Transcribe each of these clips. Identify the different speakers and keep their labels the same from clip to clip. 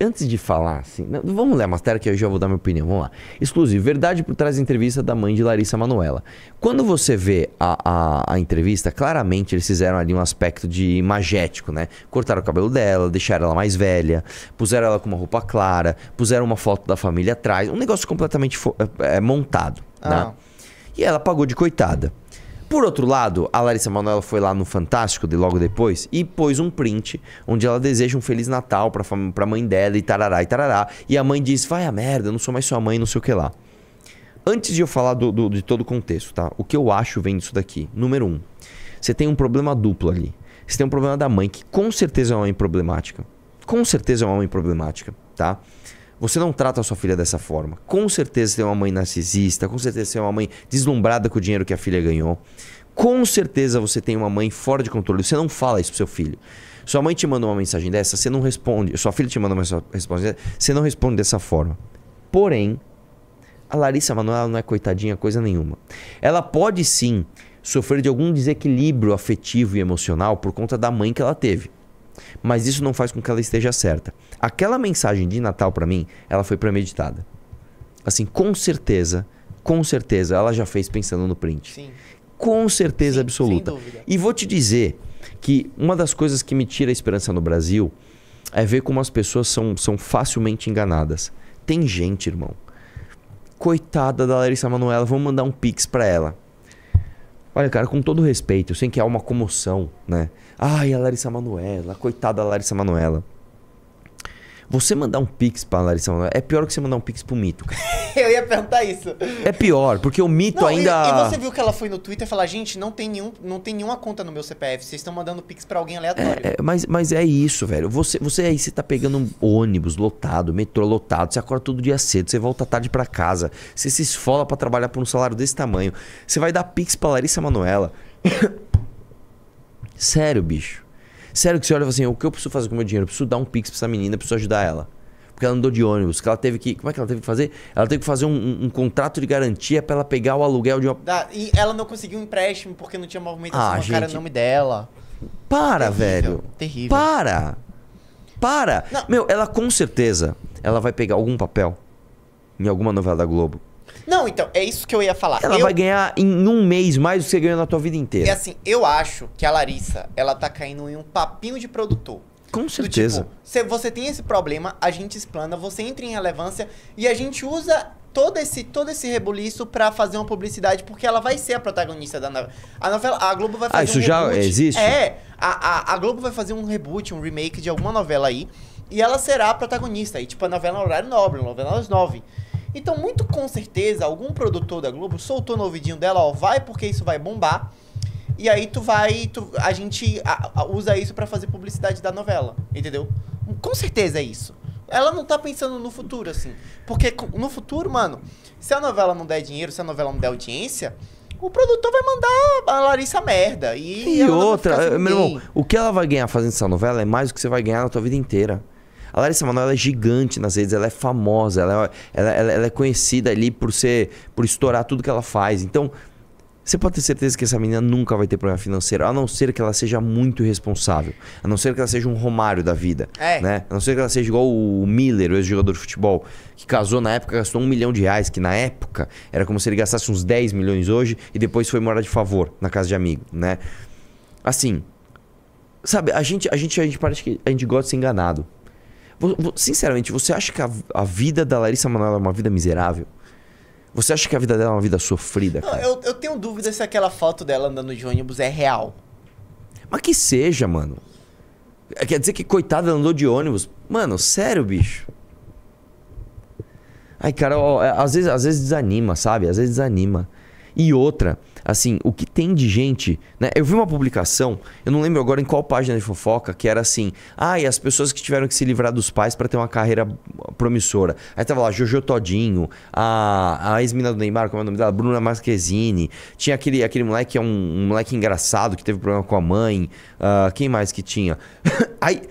Speaker 1: Antes de falar, assim, vamos ler a matéria que eu já vou dar minha opinião, vamos lá. Exclusivo, verdade por trás da entrevista da mãe de Larissa Manoela. Quando você vê a, a, a, entrevista, claramente eles fizeram ali um aspecto de magético, né? Cortaram o cabelo dela, deixaram ela mais velha, puseram ela com uma roupa clara, puseram uma foto da família atrás, um negócio completamente é, é, montado, né? ah. né? E ela pagou de coitada. Por outro lado, a Larissa Manoela foi lá no Fantástico de logo depois e pôs um print onde ela deseja um Feliz Natal pra, pra mãe dela e tarará e tarará. E a mãe diz: vai a merda, eu não sou mais sua mãe, não sei o que lá. Antes de eu falar do, do, de todo o contexto, tá? O que eu acho vem disso daqui. Número um, você tem um problema duplo ali. Você tem um problema da mãe, que com certeza é uma mãe problemática. Com certeza é uma mãe problemática, tá? Você não trata a sua filha dessa forma. Com certeza você tem uma mãe narcisista, com certeza você tem uma mãe deslumbrada com o dinheiro que a filha ganhou. Com certeza você tem uma mãe fora de controle. Você não fala isso pro seu filho. Sua mãe te manda uma mensagem dessa, você não responde. Sua filha te manda uma resposta, dessa, você não responde dessa forma. Porém, a Larissa Manoela não é coitadinha coisa nenhuma. Ela pode sim sofrer de algum desequilíbrio afetivo e emocional por conta da mãe que ela teve. Mas isso não faz com que ela esteja certa. Aquela mensagem de Natal para mim, ela foi premeditada. Assim, com certeza, com certeza, ela já fez pensando no print. Sim. Com certeza Sim, absoluta. E vou te dizer que uma das coisas que me tira a esperança no Brasil é ver como as pessoas são, são facilmente enganadas. Tem gente, irmão. Coitada da Larissa Manoela, vamos mandar um pix pra ela. Olha, cara, com todo respeito, sem que há uma comoção, né? Ai, a Larissa Manoela, coitada da Larissa Manoela. Você mandar um pix pra Larissa Manoela é pior que você mandar um pix pro Mito.
Speaker 2: eu ia perguntar isso.
Speaker 1: É pior, porque o Mito não, ainda. E, e, você viu
Speaker 2: que ela foi no Twitter falar: gente, não tem, nenhum, não tem nenhuma conta no meu CPF, vocês estão mandando pix pra alguém é, aleatório.
Speaker 1: É, é, mas, mas é isso, velho. Você, você aí, você tá pegando um ônibus lotado, metrô lotado, você acorda todo dia cedo, você volta tarde para casa, você se esfola para trabalhar por um salário desse tamanho, você vai dar pix pra Larissa Manoela. Sério, bicho. Sério que você olha e fala assim: o que eu preciso fazer com o meu dinheiro? Eu preciso dar um pix pra essa menina, preciso ajudar ela. Porque ela andou de ônibus, que ela teve que. Como é que ela teve que fazer? Ela teve que fazer um, um, contrato de garantia para ela pegar o aluguel de uma.
Speaker 2: Da, e ela não conseguiu um empréstimo porque não tinha movimento ah, gente... cara no nome dela.
Speaker 1: Para, terrível, velho. Terrível. Para! Para! Não. Meu, ela com certeza ela vai pegar algum papel em alguma novela da Globo
Speaker 2: não, então, é isso que eu ia falar. Ela eu... vai
Speaker 1: ganhar em um mês mais do que você ganhou na tua vida inteira. E assim,
Speaker 2: eu acho que a Larissa, ela tá caindo em um papinho de produtor. Com
Speaker 1: certeza. Do, tipo,
Speaker 2: se você tem esse problema, a gente explana, você entra em relevância e a gente usa todo esse, todo esse rebuliço para fazer uma publicidade, porque ela vai ser a protagonista da novela. A novela, a Globo vai ah, fazer ah, isso um já reboot. existe? É, a, a, a Globo vai fazer um reboot, um remake de alguma novela aí, e ela será a protagonista. E tipo, a novela horário nobre, a novela às nove. Então, muito com certeza, algum produtor da Globo soltou no ouvidinho dela, ó, vai porque isso vai bombar. E aí tu vai, tu, a gente a, a, usa isso para fazer publicidade da novela, entendeu? Com certeza é isso. Ela não tá pensando no futuro, assim. Porque no futuro, mano, se a novela não der dinheiro, se a novela não der audiência, o produtor vai mandar a Larissa merda. E, e outra,
Speaker 1: meu irmão, o que ela vai ganhar fazendo essa novela é mais do que você vai ganhar na tua vida inteira. A Larissa Manoela é gigante nas redes, ela é famosa, ela é, ela, ela, ela é conhecida ali por ser, por estourar tudo que ela faz. Então, você pode ter certeza que essa menina nunca vai ter problema financeiro, a não ser que ela seja muito irresponsável. A não ser que ela seja um Romário da vida. É. Né? A não ser que ela seja igual o Miller, o ex-jogador de futebol, que casou na época, gastou um milhão de reais, que na época era como se ele gastasse uns 10 milhões hoje e depois foi morar de favor na casa de amigo, né? Assim. Sabe, a gente, a gente, a gente parece que a gente gosta de ser enganado. Sinceramente, você acha que a, a vida da Larissa Manoela é uma vida miserável? Você acha que a vida dela é uma vida sofrida, cara?
Speaker 2: Não, eu, eu tenho dúvida se aquela foto dela andando de ônibus é real.
Speaker 1: Mas que seja, mano. É, quer dizer que coitada andou de ônibus? Mano, sério, bicho. Ai, cara, ó, é, às, vezes, às vezes desanima, sabe? Às vezes desanima. E outra, assim, o que tem de gente. Né? Eu vi uma publicação, eu não lembro agora em qual página de fofoca, que era assim: ah, e as pessoas que tiveram que se livrar dos pais para ter uma carreira promissora. Aí tava lá Jojo Todinho, a, a ex-mina do Neymar, como é o nome dela? Bruna Marquezine. Tinha aquele, aquele moleque que é um, um moleque engraçado que teve problema com a mãe. Uh, quem mais que tinha? Aí.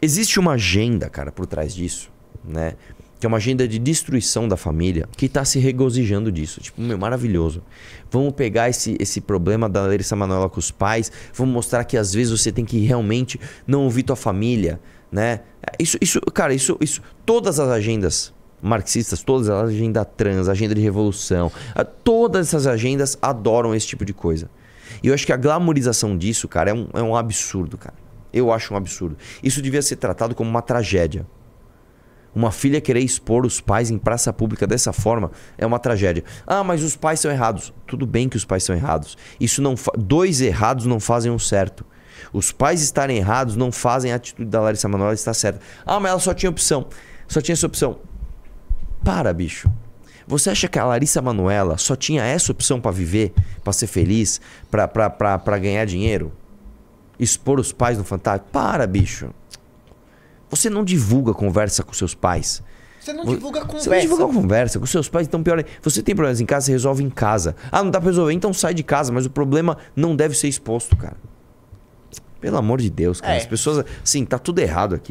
Speaker 1: Existe uma agenda, cara, por trás disso, né? que é uma agenda de destruição da família, que está se regozijando disso. Tipo, meu, maravilhoso. Vamos pegar esse, esse problema da Larissa Manoela com os pais, vamos mostrar que às vezes você tem que realmente não ouvir tua família, né? Isso, isso cara, isso, isso. Todas as agendas marxistas, todas as agenda trans, agenda de revolução, todas essas agendas adoram esse tipo de coisa. E eu acho que a glamorização disso, cara, é um, é um absurdo, cara. Eu acho um absurdo. Isso devia ser tratado como uma tragédia. Uma filha querer expor os pais em praça pública dessa forma é uma tragédia. Ah, mas os pais são errados. Tudo bem que os pais são errados. Isso não fa... dois errados não fazem um certo. Os pais estarem errados não fazem a atitude da Larissa Manoela estar certa. Ah, mas ela só tinha opção. Só tinha essa opção. Para, bicho. Você acha que a Larissa Manoela só tinha essa opção para viver, para ser feliz, para ganhar dinheiro? Expor os pais no fantasma? Para, bicho. Você não divulga conversa com seus pais. Você não divulga conversa. Você não divulga conversa com seus pais, então pior é. Você tem problemas em casa, você resolve em casa. Ah, não dá pra resolver, então sai de casa, mas o problema não deve ser exposto, cara. Pelo amor de Deus, cara. É. As pessoas. Sim, tá tudo errado aqui.